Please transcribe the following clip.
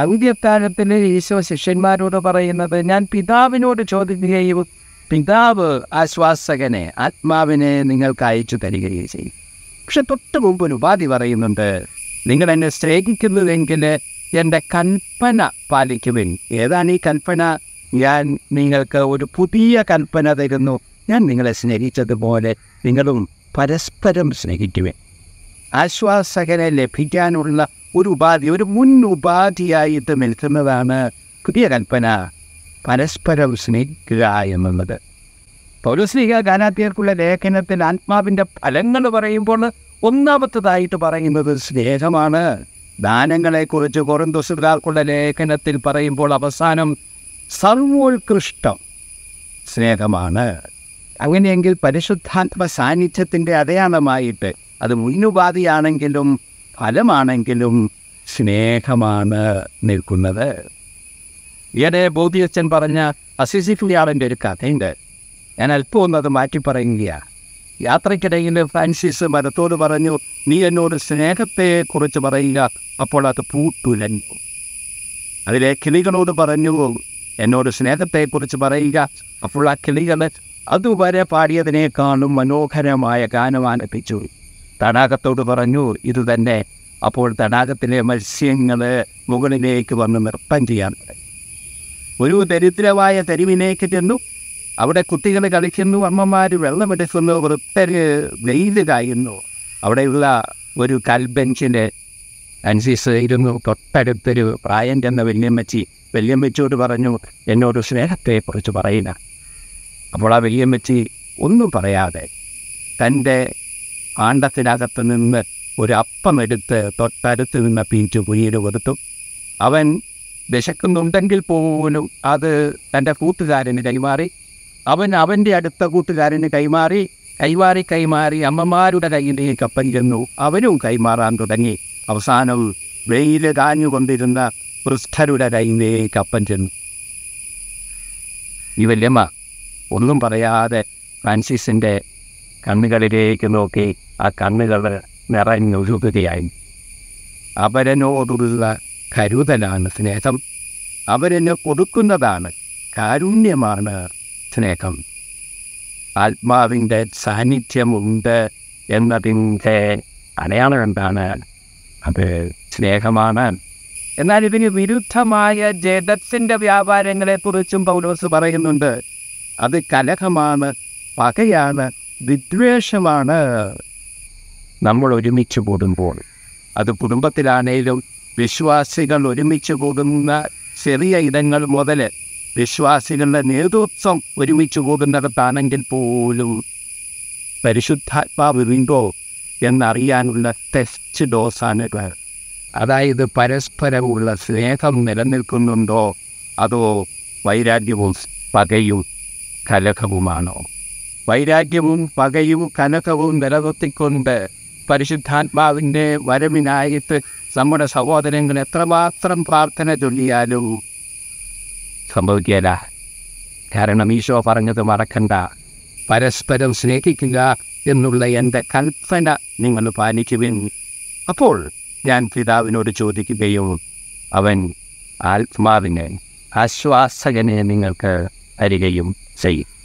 അന്ത്യസ്ഥാനത്തിൽ ഈശോ ശിഷ്യന്മാരോട് പറയുന്നത് ഞാൻ പിതാവിനോട് ചോദിക്കുകയും പിതാവ് ആശ്വാസകനെ ആത്മാവിനെ നിങ്ങൾക്ക് അയച്ചു തരികയും ചെയ്യും പക്ഷെ തൊട്ട് മുമ്പ് ഒരു ഉപാധി പറയുന്നുണ്ട് നിങ്ങൾ എന്നെ സ്നേഹിക്കുന്നതെങ്കിൽ എൻ്റെ കൽപ്പന പാലിക്കുവിൻ ഏതാണ് ഈ കൽപ്പന ഞാൻ നിങ്ങൾക്ക് ഒരു പുതിയ കൽപ്പന തരുന്നു ഞാൻ നിങ്ങളെ സ്നേഹിച്ചതുപോലെ നിങ്ങളും പരസ്പരം സ്നേഹിക്കുവിൻ ആശ്വാസകനെ ലഭിക്കാനുള്ള ഒരു ഉപാധി ഒരു മുൻ ഇത് നിൽക്കുന്നതാണ് പുതിയ കൽപ്പന പരസ്പരം സ്നേഹിക്കുക എന്നുള്ളത് പൗരസ്ലിഹ ഗാനാത്യർക്കുള്ള ലേഖനത്തിൽ ആത്മാവിൻ്റെ ഫലങ്ങൾ പറയുമ്പോൾ ഒന്നാമത്തതായിട്ട് പറയുന്നത് സ്നേഹമാണ് ദാനങ്ങളെക്കുറിച്ച് കുറന്തുസുകാർക്കുള്ള ലേഖനത്തിൽ പറയുമ്പോൾ അവസാനം സർവോത്കൃഷ്ടം സ്നേഹമാണ് അങ്ങനെയെങ്കിൽ പരിശുദ്ധാത്മ സാന്നിധ്യത്തിൻ്റെ അടയാളമായിട്ട് അത് മുന്നുപാധിയാണെങ്കിലും ഫലമാണെങ്കിലും സ്നേഹമാണ് നിൽക്കുന്നത് ഈയിടെ ബോധിയച്ചൻ പറഞ്ഞ അസിസി ഒരു കഥയുണ്ട് ഞാൻ അല്പം ഒന്നത് മാറ്റി പറയുകയാണ് യാത്രയ്ക്കിടയിൽ ഫ്രാൻസിസ് മരത്തോട് പറഞ്ഞു നീ എന്നോട് സ്നേഹത്തെക്കുറിച്ച് പറയുക അപ്പോൾ അത് പൂട്ടുലഞ്ഞു അതിലെ കിളികളോട് പറഞ്ഞു എന്നോട് സ്നേഹത്തെക്കുറിച്ച് പറയുക അപ്പോൾ ആ കിളികൾ അതുവരെ പാടിയതിനേക്കാളും മനോഹരമായ ഗാനം ആലപിച്ചു തടാകത്തോട് പറഞ്ഞു ഇതുതന്നെ അപ്പോൾ തടാകത്തിലെ മത്സ്യങ്ങൾ മുകളിലേക്ക് വന്ന് നൃത്തം ചെയ്യാൻ ഒരു ദരിദ്രമായ തെരുവിനേക്ക് ചെന്നു അവിടെ കുട്ടികൾ കളിക്കുന്നു അമ്മമാർ വെള്ളമെടുക്കുന്നു വൃത്തർ വെയിൽ കായുന്നു അവിടെയുള്ള ഒരു കൽബെഞ്ചിൻ്റെ അൻസീസ് ഇരുന്നു തൊട്ടടുത്തൊരു പ്രായം ചെന്ന വല്യമ്മച്ചി വെച്ചോട് പറഞ്ഞു എന്നോട് സ്നേഹത്തെക്കുറിച്ച് പറയുക അപ്പോൾ ആ വല്യമ്മച്ചി ഒന്നും പറയാതെ തൻ്റെ കാണ്ടത്തിനകത്ത് നിന്ന് ഒരു അപ്പമെടുത്ത് തൊട്ടടുത്ത് നിന്ന് പീറ്റ് കുഴിയിൽ കൊടുത്തു അവൻ വിശക്കുന്നുണ്ടെങ്കിൽ പോലും അത് തൻ്റെ കൂത്തുകാരന് കൈമാറി അവൻ അവൻ്റെ അടുത്ത കൂത്തുകാരന് കൈമാറി കൈമാറി കൈമാറി അമ്മമാരുടെ കയ്യിലേക്ക് അപ്പം ചെന്നു അവനും കൈമാറാൻ തുടങ്ങി അവസാനം വെയിൽ കാഞ്ഞുകൊണ്ടിരുന്ന പൃഷ്ഠരുടെ കയ്യിലേക്ക് അപ്പൻ ചെന്നു ഈ വല്യമ്മ ഒന്നും പറയാതെ ഫ്രാൻസിസിൻ്റെ കണ്ണുകളിലേക്ക് നോക്കി ആ കണ്ണുകൾ നിറഞ്ഞൊഴുകുകയായി അവരനോടുള്ള കരുതലാണ് സ്നേഹം അവരെന്ന് കൊടുക്കുന്നതാണ് കാരുണ്യമാണ് സ്നേഹം ആത്മാവിൻ്റെ സാന്നിധ്യമുണ്ട് എന്നതിൻ്റെ അടയാളം എന്താണ് അത് സ്നേഹമാണ് എന്നാൽ ഇതിന് വിരുദ്ധമായ ജഡത്തിൻ്റെ വ്യാപാരങ്ങളെക്കുറിച്ചും പൗലോസ് പറയുന്നുണ്ട് അത് കലഹമാണ് പകയാണ് വിദ്വേഷമാണ് നമ്മൾ ഒരുമിച്ച് കൂടുമ്പോൾ അത് കുടുംബത്തിലാണേലും വിശ്വാസികൾ ഒരുമിച്ച് കൂടുന്ന ചെറിയ ഇടങ്ങൾ മുതൽ വിശ്വാസികളുടെ നേതൃത്വം ഒരുമിച്ച് കൂടുന്നിടത്താണെങ്കിൽ പോലും പരിശുദ്ധാത്മാവ് വീണ്ടോ എന്നറിയാനുള്ള ടെസ്റ്റ് ഡോസാണ് അതായത് പരസ്പരമുള്ള സ്നേഹം നിലനിൽക്കുന്നുണ്ടോ അതോ വൈരാഗ്യവും പകയും കലഹവുമാണോ വൈരാഗ്യവും പകയും കനകവും നിലനിർത്തിക്കൊണ്ട് പരിശുദ്ധാത്മാവിൻ്റെ വരവിനായിട്ട് നമ്മുടെ സഹോദരങ്ങൾ എത്രമാത്രം പ്രാർത്ഥന ചൊല്ലിയാലും സംഭവിക്കുകയില്ല കാരണം ഈശോ പറഞ്ഞത് മറക്കണ്ട പരസ്പരം സ്നേഹിക്കുക എന്നുള്ള എൻ്റെ കൽപ്പന നിങ്ങൾ പാലിക്കുവിൻ അപ്പോൾ ഞാൻ പിതാവിനോട് ചോദിക്കുകയും അവൻ ആത്മാവിനെ ആശ്വാസകനെ നിങ്ങൾക്ക് തരികയും ചെയ്യും